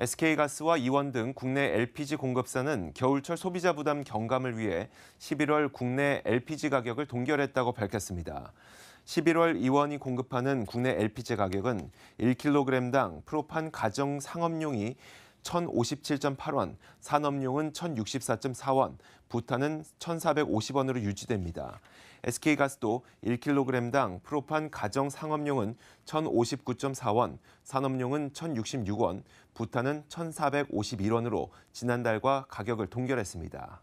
SK가스와 이원 등 국내 LPG 공급사는 겨울철 소비자 부담 경감을 위해 11월 국내 LPG 가격을 동결했다고 밝혔습니다. 11월 이원이 공급하는 국내 LPG 가격은 1kg당 프로판 가정 상업용이 1,057.8원, 산업용은 1,064.4원, 부탄은 1,450원으로 유지됩니다. SK가스도 1kg당 프로판 가정 상업용은 1,059.4원, 산업용은 1,066원, 부탄은 1,451원으로 지난달과 가격을 동결했습니다.